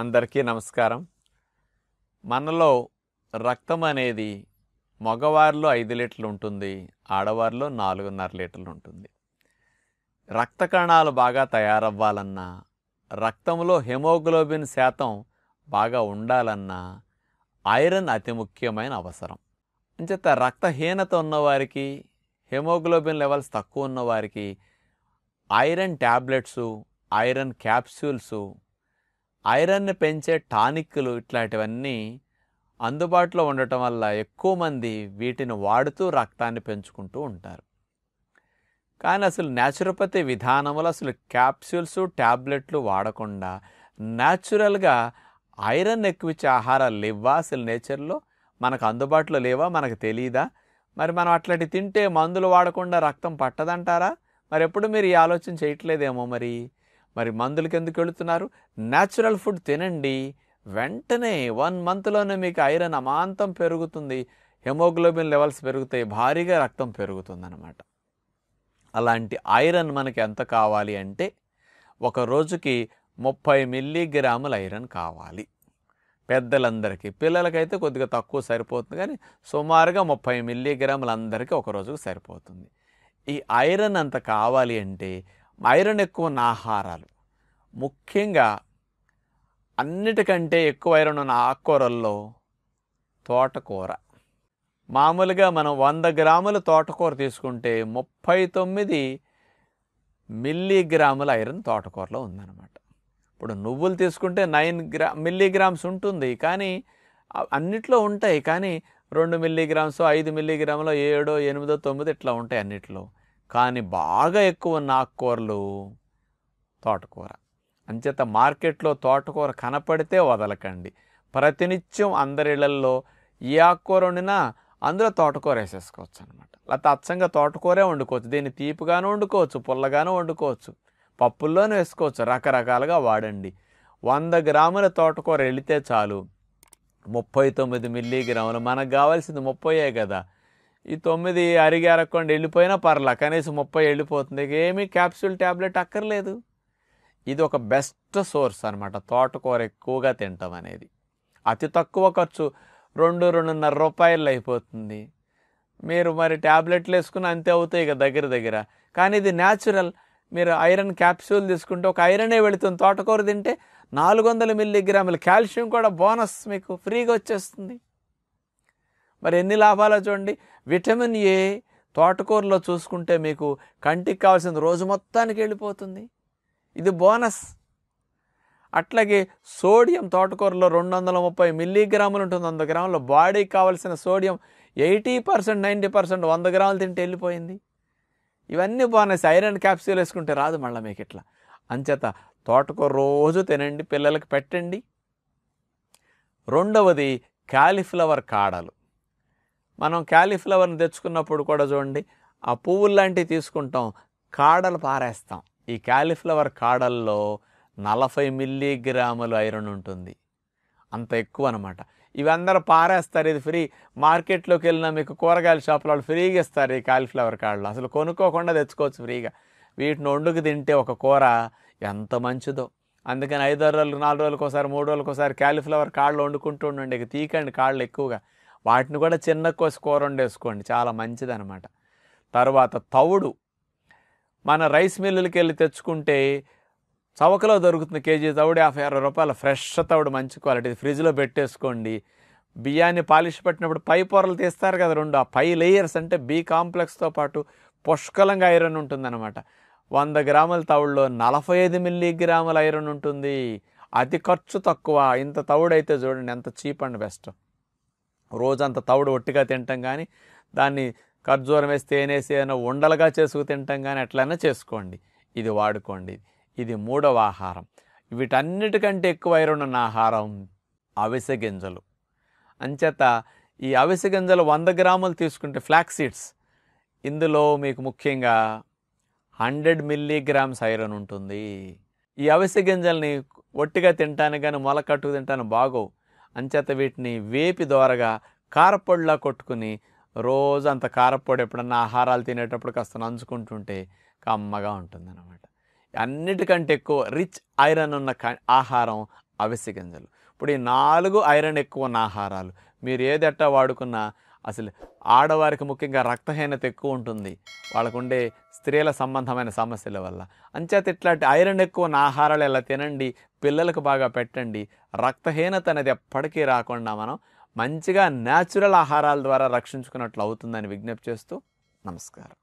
అందరికీ నమస్కారం మనలో రక్తం అనేది మగవారిలో ఐదు లీటర్లు ఉంటుంది ఆడవారిలో నాలుగున్నర లీటర్లు ఉంటుంది రక్త కణాలు బాగా తయారవ్వాలన్నా రక్తంలో హెమోగ్లోబిన్ శాతం బాగా ఉండాలన్నా ఐరన్ అతి ముఖ్యమైన అవసరం అంచేత రక్తహీనత ఉన్నవారికి హెమోగ్లోబిన్ లెవెల్స్ తక్కువ ఉన్నవారికి ఐరన్ ట్యాబ్లెట్సు ఐరన్ క్యాప్సూల్సు ఐరన్ని పెంచే టానిక్లు ఇట్లాంటివన్నీ అందుబాటులో ఉండటం వల్ల ఎక్కువ మంది వీటిని వాడుతూ రక్తాన్ని పెంచుకుంటూ ఉంటారు కానీ అసలు న్యాచురోపతి విధానంలో అసలు క్యాప్సూల్స్ ట్యాబ్లెట్లు వాడకుండా న్యాచురల్గా ఐరన్ ఇచ్చే ఆహారాలు లేవా అసలు నేచర్లో మనకు అందుబాటులో లేవా మనకు తెలియదా మరి మనం అట్లాంటి తింటే మందులు వాడకుండా రక్తం పట్టదంటారా మరి ఎప్పుడు మీరు ఈ ఆలోచన చేయట్లేదేమో మరి మరి మందులకి ఎందుకు వెళుతున్నారు న్యాచురల్ ఫుడ్ తినండి వెంటనే వన్ మంత్లోనే మీకు ఐరన్ అమాంతం పెరుగుతుంది హెమోగ్లోబిన్ లెవెల్స్ పెరుగుతాయి భారీగా రక్తం పెరుగుతుందన్నమాట అలాంటి ఐరన్ మనకి ఎంత కావాలి అంటే ఒక రోజుకి ముప్పై మిల్లీగ్రాముల ఐరన్ కావాలి పెద్దలందరికీ పిల్లలకైతే కొద్దిగా తక్కువ సరిపోతుంది కానీ సుమారుగా ముప్పై మిల్లీగ్రాములు అందరికీ ఒక రోజుకు సరిపోతుంది ఈ ఐరన్ అంత కావాలి అంటే ఐరన్ ఎక్కువ ఉన్న ఆహారాలు ముఖ్యంగా అన్నిటికంటే ఎక్కువ ఐరన్ ఉన్న ఆకుకూరల్లో తోటకూర మామూలుగా మనం వంద గ్రాముల తోటకూర తీసుకుంటే ముప్పై తొమ్మిది మిల్లీగ్రాముల ఐరన్ తోటకూరలో ఉందన్నమాట ఇప్పుడు నువ్వులు తీసుకుంటే నైన్ గ్రా మిల్లీగ్రామ్స్ ఉంటుంది కానీ అన్నిట్లో ఉంటాయి కానీ రెండు మిల్లీగ్రామ్స్ ఐదు మిల్లీగ్రాములో ఏడో ఎనిమిదో తొమ్మిది ఇట్లా ఉంటాయి అన్నిట్లో కానీ బాగా ఎక్కువ ఆకుకూరలు తోటకూర అంచేత మార్కెట్లో తోటకూర కనపడితే వదలకండి ప్రతినిత్యం అందరిళ్లల్లో ఏ ఆకుకూర వండినా అందులో తోటకూర వేసేసుకోవచ్చు అనమాట లేకపోతే అచ్చంగా తోటకూరే వండుకోవచ్చు దీన్ని తీపిగాను వండుకోవచ్చు పుల్లగాను వండుకోవచ్చు పప్పుల్లోనూ వేసుకోవచ్చు రకరకాలుగా వాడండి వంద గ్రాముల తోటకూర వెళితే చాలు ముప్పై తొమ్మిది మిల్లీగ్రాములు మనకు కావాల్సింది ముప్పై కదా ఈ తొమ్మిది అరిగి అరగకుండా వెళ్ళిపోయినా పర్లా కనీసం ముప్పై వెళ్ళిపోతుంది ఏమీ క్యాప్సూల్ ట్యాబ్లెట్ అక్కర్లేదు ఇది ఒక బెస్ట్ సోర్స్ అనమాట తోటకూర ఎక్కువగా తింటాం అనేది అతి తక్కువ ఖర్చు రెండు రెండున్నర రూపాయలు అయిపోతుంది మీరు మరి ట్యాబ్లెట్లు వేసుకుని అంతే అవుతాయి ఇక దగ్గర దగ్గర కానీ ఇది న్యాచురల్ మీరు ఐరన్ క్యాప్సూల్ తీసుకుంటే ఒక ఐరనే వెళుతుంది తోటకూర తింటే నాలుగు వందల మిల్లీగ్రాముల కాల్షియం కూడా బోనస్ మీకు ఫ్రీగా వచ్చేస్తుంది మరి ఎన్ని లాభాలు చూడండి విటమిన్ ఏ తోటకూరలో చూసుకుంటే మీకు కంటికి కావాల్సిన రోజు మొత్తానికి వెళ్ళిపోతుంది ఇది బోనస్ అట్లాగే సోడియం తోటకూరలో రెండు వందల ముప్పై మిల్లీగ్రాములు ఉంటుంది వంద గ్రాములు బాడీకి కావాల్సిన sodium eighty percent ninety percent వంద గ్రాములు తింటే వెళ్ళిపోయింది ఇవన్నీ బోనస్ ఐరన్ క్యాప్సూల్ వేసుకుంటే రాదు మళ్ళీ మీకు ఇట్లా అంచేత తోటకూర రోజు తినండి పిల్లలకు పెట్టండి రెండవది కాలీఫ్లవర్ కాడలు మనం క్యాలీఫ్లవర్ని తెచ్చుకున్నప్పుడు కూడా చూడండి ఆ లాంటివి తీసుకుంటాం కాడలు పారేస్తాం ఈ క్యాలీఫ్లవర్ కాడల్లో నలభై మిల్లీగ్రాములు ఐరన్ ఉంటుంది అంత ఎక్కువ అనమాట ఇవి అందరూ పారేస్తారు ఇది ఫ్రీ మార్కెట్లోకి వెళ్ళినా మీకు కూరగాయల షాప్లో వాళ్ళు ఫ్రీగా ఇస్తారు ఈ కాలీఫ్లవర్ కాళ్ళు అసలు కొనుక్కోకుండా తెచ్చుకోవచ్చు ఫ్రీగా వీటిని వండుకు తింటే ఒక కూర ఎంత మంచిదో అందుకని ఐదారు రోజులు నాలుగు ఒకసారి మూడు రోజులకోసారి క్యాలీఫ్లవర్ కాళ్ళు వండుకుంటూ ఉండండి ఇక తీకండి కాళ్ళు ఎక్కువగా వాటిని కూడా చిన్న కోసి కూర వండేసుకోండి చాలా మంచిదనమాట తర్వాత తవుడు మన రైస్ మిల్లులకి వెళ్ళి తెచ్చుకుంటే చవకలో దొరుకుతుంది కేజీ తవుడు యాభై అరవై రూపాయల ఫ్రెష్ తవుడు మంచి క్వాలిటీ ఫ్రిడ్జ్లో పెట్టేసుకోండి బియ్యాన్ని పాలిష్ పెట్టినప్పుడు పై పొరలు తీస్తారు కదా రెండు ఆ పై లేయర్స్ అంటే బి కాంప్లెక్స్తో పాటు పుష్కలంగా ఐరన్ ఉంటుందన్నమాట వంద గ్రాముల తవుడులో నలభై ఐదు మిల్లీ గ్రాముల ఐరన్ ఉంటుంది అతి ఖర్చు తక్కువ ఇంత అయితే చూడండి ఎంత చీప్ అండ్ బెస్ట్ రోజంతా తవుడు ఒట్టిగా తింటాం కానీ దాన్ని ఖర్జూరం వేసి తేనేసి ఏమైనా ఉండలుగా చేసుకు తింటాం కానీ ఎట్లయినా చేసుకోండి ఇది వాడుకోండి ఇది మూడవ ఆహారం వీటన్నిటికంటే ఎక్కువ ఐరన్ ఆహారం అవిసె గింజలు అంచేత ఈ అవిసె గింజలు వంద గ్రాములు తీసుకుంటే ఫ్లాక్స్ సీడ్స్ ఇందులో మీకు ముఖ్యంగా హండ్రెడ్ మిల్లీగ్రామ్స్ ఐరన్ ఉంటుంది ఈ అవిసె గింజల్ని ఒట్టిగా తింటాను కానీ మొలకట్టుకు తింటాను బాగోవు అంచేత వీటిని వేపి దోరగా కారపొడిలా కొట్టుకుని రోజు అంత కారపొడి ఎప్పుడన్నా ఆహారాలు తినేటప్పుడు కాస్త నంచుకుంటుంటే కమ్మగా అన్నమాట అన్నిటికంటే ఎక్కువ రిచ్ ఐరన్ ఉన్న ఆహారం అవిసి గింజలు ఇప్పుడు ఈ నాలుగు ఐరన్ ఎక్కువ ఉన్న ఆహారాలు మీరు ఏదెట్టా వాడుకున్నా అసలు ఆడవారికి ముఖ్యంగా రక్తహీనత ఎక్కువ ఉంటుంది వాళ్ళకుండే స్త్రీల సంబంధమైన సమస్యల వల్ల అంచేత ఇట్లాంటి ఐరన్ ఎక్కువ ఉన్న ఆహారాలు ఎలా తినండి పిల్లలకు బాగా పెట్టండి రక్తహీనత అనేది ఎప్పటికీ రాకుండా మనం మంచిగా న్యాచురల్ ఆహారాల ద్వారా రక్షించుకున్నట్లు అవుతుందని విజ్ఞప్తి చేస్తూ నమస్కారం